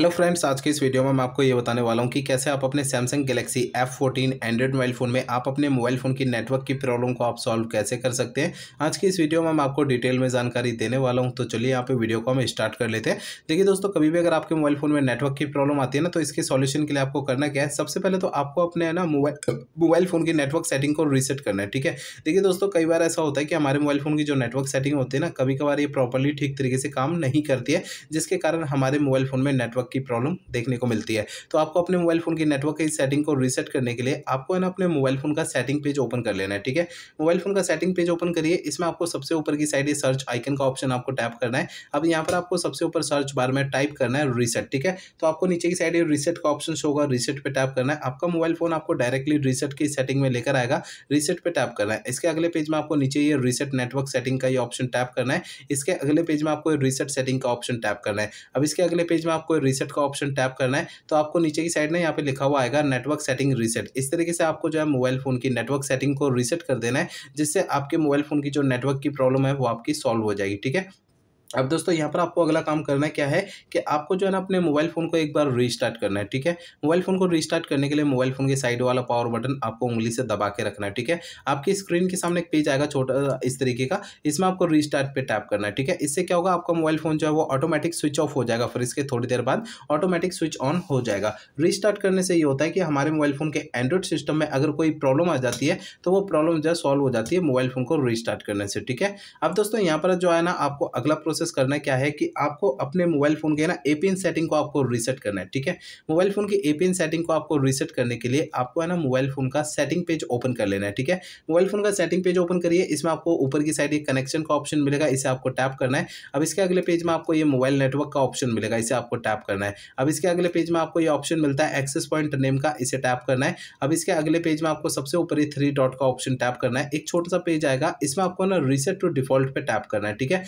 hello friends आज के इस वीडियो में मैं आपको ये बताने वाला हूँ कि कैसे आप अपने Samsung Galaxy F fourteen Android mobile phone में आप अपने मोबाइल फ़ोन की नेटवर्क की प्रॉब्लम को आप सॉल्व कैसे कर सकते हैं आज की इस वीडियो में मैं आपको डिटेल में जानकारी देने वाला हूँ तो चलिए यहाँ पे वीडियो को हम स्टार्ट कर लेते हैं देखिए दोस्तों कभी भी अगर आपके मोबाइल फ़ोन में नेटवर्क की प्रॉब्लम आती है ना तो इसके सोल्यूशन के लिए आपको करना क्या है सबसे पहले तो आपको अपने है ना मोबाइल मोबाइल फ़ोन की नेटवर्क सेटिंग को रीसेट करना है ठीक है देखिए दोस्तों कई बार ऐसा होता है कि हमारे मोबाइल फ़ोन की जो नेटवर्क सेटिंग होती है ना कभी कभार ये प्रॉपरली ठीक तरीके से काम नहीं करती है जिसके कारण हमारे मोबाइल फ़ोन में नेटवर्क की प्रॉब्लम देखने को मिलती है तो आपको अपने मोबाइल फ़ोन की नेटवर्क की सेटिंग को रीसेट करने के लिए आपको है ना अपने मोबाइल फ़ोन का सेटिंग पेज ओपन कर लेना है ठीक है मोबाइल फ़ोन का सेटिंग पेज ओपन करिए इसमें आपको सबसे ऊपर की साइड सर्च आइकन का ऑप्शन आपको टैप करना है अब यहाँ पर आपको सबसे ऊपर सर्च बार में टाइप करना है रीसेट ठीक है तो आपको नीचे की साइड रीसेट का ऑप्शन होगा रीसेट पर टैप करना है आपका मोबाइल फ़ोन आपको डायरेक्टली रीसेट की सेटिंग में लेकर आएगा रीसेट पर टैप करना है इसके अगले पेज में आपको नीचे ये रीसेट नेटवर्क सेटिंग का ये ऑप्शन टैप करना है इसके अगले पेज में आपको रीसेट सेटिंग का ऑप्शन टैप करना है अब इसके अगले पेज में आपको रीसेट का ऑप्शन टैप करना है तो आपको नीचे की साइड ना यहाँ पे लिखा हुआ आएगा नेटवर्क सेटिंग रीसेट इस तरीके से आपको जो है मोबाइल फ़ोन की नेटवर्क सेटिंग को रीसेट कर देना है जिससे आपके मोबाइल फ़ोन की जो नेटवर्क की प्रॉब्लम है वो आपकी सॉल्व हो जाएगी ठीक है अब दोस्तों यहाँ पर आपको अगला काम करना क्या है कि आपको जो है ना अपने मोबाइल फ़ोन को एक बार रीस्टार्ट करना है ठीक है मोबाइल फ़ोन को रीस्टार्ट करने के लिए मोबाइल फ़ोन के साइड वाला पावर बटन आपको उंगली से दबा के रखना है ठीक है आपकी स्क्रीन के सामने एक पेज आएगा छोटा इस तरीके का इसमें आपको रीस्टार्ट पर टैप करना है ठीक है इससे क्या होगा आपका मोबाइल फ़ोन जो है वो ऑटोमेटिक स्विच ऑफ हो जाएगा फिर इसके थोड़ी देर बाद ऑटोमेटिक स्विच ऑन हो जाएगा रीस्टार्ट करने से ये होता है कि हमारे मोबाइल फ़ोन के एंड्रॉइड सिस्टम में अगर कोई प्रॉब्लम आ जाती है तो वो प्रॉब्लम जो है सॉल्व हो जाती है मोबाइल फ़ोन को रीस्टार्ट करने से ठीक है अब दोस्तों यहाँ पर जो है ना आपको अगला प्रोसेस प्रोसेस करना क्या है कि आपको अपने मोबाइल फ़ोन के ना एपिन सेटिंग को आपको रीसेट करना है ठीक है मोबाइल फ़ोन की एपिन सेटिंग को आपको रीसेट करने के लिए आपको है ना मोबाइल फ़ोन का सेटिंग पेज ओपन कर लेना है ठीक है मोबाइल फ़ोन का सेटिंग पेज ओपन करिए इसमें आपको ऊपर की साइड एक कनेक्शन का ऑप्शन मिलेगा इसे आपको टैप करना है अब इसके अगले पेज में आपको ये मोबाइल नेटवर्क का ऑप्शन मिलेगा इसे आपको टैप करना है अब इसके अगले पेज में आपको ये ऑप्शन मिलता है एक्सेस पॉइंट नेम का इसे टैप करना है अब इसके अगले पेज में आपको सबसे ऊपर ही थ्री डॉट का ऑप्शन टैप करना है एक छोटा सा पेज आएगा इसमें आपको ना रीसेट टू डिफॉल्ट पे टैप करना है ठीक है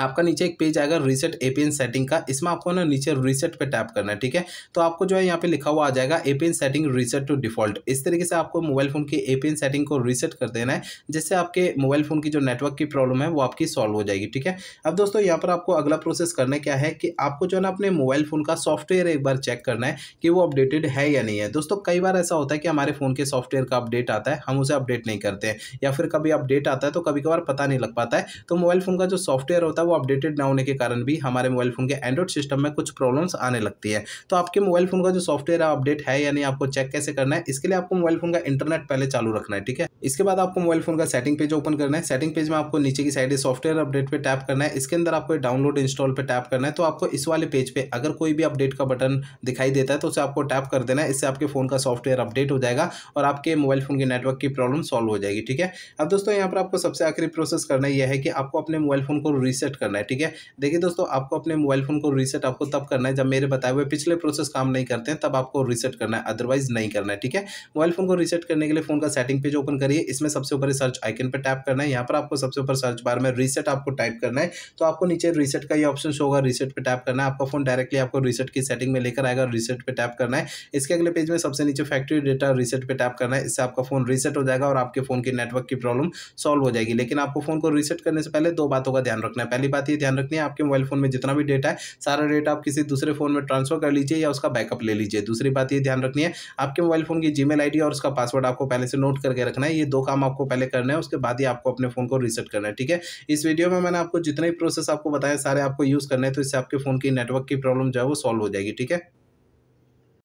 आपका नीचे एक पेज आएगा रीसेट एपीएन सेटिंग का इसमें आपको ना नीचे रीसेट पे टैप करना है ठीक है तो आपको जो है यहाँ पे लिखा हुआ आ जाएगा APN setting reset to default इस तरीके से आपको मोबाइल फोन की एपीएन सेटिंग को रीसेट कर देना है जिससे आपके मोबाइल फोन की जो नेटवर्क की प्रॉब्लम है वो आपकी सॉल्व हो जाएगी ठीक है अब दोस्तों यहाँ पर आपको अगला प्रोसेस करना क्या है कि आपको जो है ना अपने मोबाइल फोन का सॉफ्टवेयर एक बार चेक करना है कि वो अपडेटेड है या नहीं है दोस्तों कई बार ऐसा होता है कि हमारे फोन के सॉफ्टवेयर का अपडेट आता है हम उसे अपडेट नहीं करते या फिर कभी अपडेट आता है तो कभी कभार पता नहीं लग पाता है तो मोबाइल फोन का जो सॉफ्टवेयर होता है वो अपडेटेड ना होने के कारण भी हमारे मोबाइल फ़ोन के एंड्रॉइड सिस्टम में कुछ प्रॉब्लम्स आने लगती है तो आपके मोबाइल फ़ोन का जो सॉफ्टवेयर है अपडेट है यानी आपको चेक कैसे करना है इसके लिए आपको मोबाइल फ़ोन का इंटरनेट पहले चालू रखना है ठीक है इसके बाद आपको मोबाइल फ़ोन का सेटिंग पेज ओपन करना है सेटिंग पेज में आपको नीचे की साइड सॉफ्टवेयर अपडेट पर टैप करना है इसके अंदर आपको डाउनलोड इंस्टॉल पर टैप करना है तो आपको इस वाले पेज पर अगर कोई भी अपडेट का बटन दिखाई देता है तो उसे आपको टैप कर देना है इससे आपके फ़ोन का सॉफ्टवेयर अपडेट हो जाएगा और आपके मोबाइल फ़ोन के नेटवर्क की प्रॉब्लम सॉल्व हो जाएगी ठीक है अब दोस्तों यहाँ पर आपको सबसे आखिरी प्रोसेस करना यह है कि आपको अपने मोबाइल फ़ोन को रीसेट रीसेट करना है ठीक है देखिए दोस्तों आपको अपने मोबाइल फ़ोन को रीसेट आपको तब करना है जब मेरे बताए हुए पिछले प्रोसेस काम नहीं करते हैं तब आपको रीसेट करना है अदरवाइज नहीं करना है ठीक है मोबाइल फ़ोन को रीसेट करने के लिए फ़ोन का सेटिंग पेज ओपन करिए इसमें सबसे ऊपर सर्च आइकन पर टैप करना है यहाँ पर आपको सबसे ऊपर सर्च बार में रीसेट आपको टाइप करना है तो आपको नीचे रीसेट का ये ऑप्शन शो होगा रीसेट पर टैप करना है आपका फ़ोन डायरेक्टली आपको रीसेट की सेटिंग में लेकर आएगा रीसेट पर टैप करना है इसके अगले पेज में सबसे नीचे फैक्ट्री डेटा रीसेट पर टैप करना है इससे आपका फ़ोन रीसेट हो जाएगा और आपके फ़ोन की नेटवर्क की प्रॉब्लम सॉल्व हो जाएगी लेकिन आपको फ़ोन को रीसेट करने से पहले दो बातों का ध्यान रखना है पहली वाली बात ये ध्यान रखनी है आपके मोबाइल फ़ोन में जितना भी डेटा है सारा डेटा आप किसी दूसरे फ़ोन में ट्रांसफ़र कर लीजिए या उसका बैकअप ले लीजिए दूसरी बात ये ध्यान रखनी है आपके मोबाइल फ़ोन की जीमेल आईडी और उसका पासवर्ड आपको पहले से नोट करके रखना है ये दो काम आपको पहले करना है उसके बाद ही आपको अपने फ़ोन को रीसेट करना है ठीक है इस वीडियो में मैंने आपको जितने भी प्रोसेस आपको बताया सारे आपको यूज़ करना है तो इससे आपके फ़ोन की नेटवर्क की प्रॉब्लम जो है वो सॉल्व हो जाएगी ठीक है